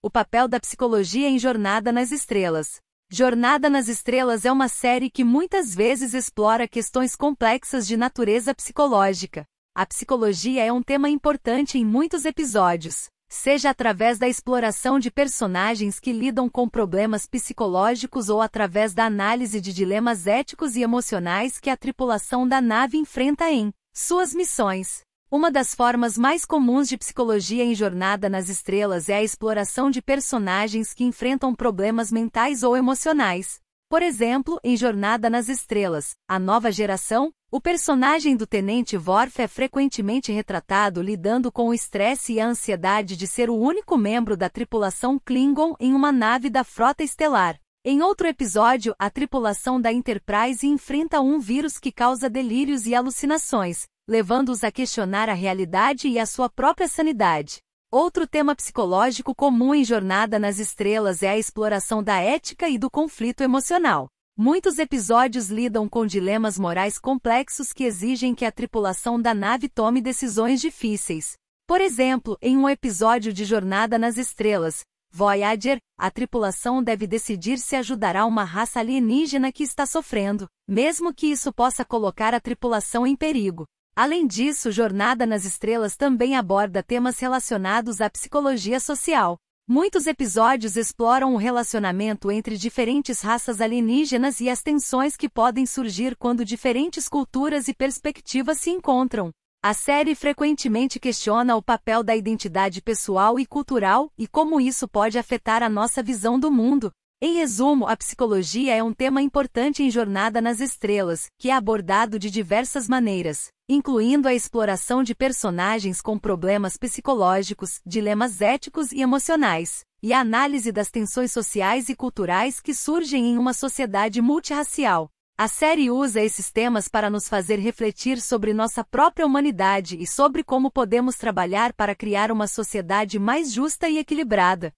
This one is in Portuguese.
O papel da psicologia em Jornada nas Estrelas. Jornada nas Estrelas é uma série que muitas vezes explora questões complexas de natureza psicológica. A psicologia é um tema importante em muitos episódios, seja através da exploração de personagens que lidam com problemas psicológicos ou através da análise de dilemas éticos e emocionais que a tripulação da nave enfrenta em suas missões. Uma das formas mais comuns de psicologia em Jornada nas Estrelas é a exploração de personagens que enfrentam problemas mentais ou emocionais. Por exemplo, em Jornada nas Estrelas, a nova geração, o personagem do Tenente Worf é frequentemente retratado lidando com o estresse e a ansiedade de ser o único membro da tripulação Klingon em uma nave da Frota Estelar. Em outro episódio, a tripulação da Enterprise enfrenta um vírus que causa delírios e alucinações, levando-os a questionar a realidade e a sua própria sanidade. Outro tema psicológico comum em Jornada nas Estrelas é a exploração da ética e do conflito emocional. Muitos episódios lidam com dilemas morais complexos que exigem que a tripulação da nave tome decisões difíceis. Por exemplo, em um episódio de Jornada nas Estrelas, Voyager, a tripulação deve decidir se ajudará uma raça alienígena que está sofrendo, mesmo que isso possa colocar a tripulação em perigo. Além disso, Jornada nas Estrelas também aborda temas relacionados à psicologia social. Muitos episódios exploram o relacionamento entre diferentes raças alienígenas e as tensões que podem surgir quando diferentes culturas e perspectivas se encontram. A série frequentemente questiona o papel da identidade pessoal e cultural e como isso pode afetar a nossa visão do mundo, em resumo, a psicologia é um tema importante em Jornada nas Estrelas, que é abordado de diversas maneiras, incluindo a exploração de personagens com problemas psicológicos, dilemas éticos e emocionais, e a análise das tensões sociais e culturais que surgem em uma sociedade multirracial. A série usa esses temas para nos fazer refletir sobre nossa própria humanidade e sobre como podemos trabalhar para criar uma sociedade mais justa e equilibrada.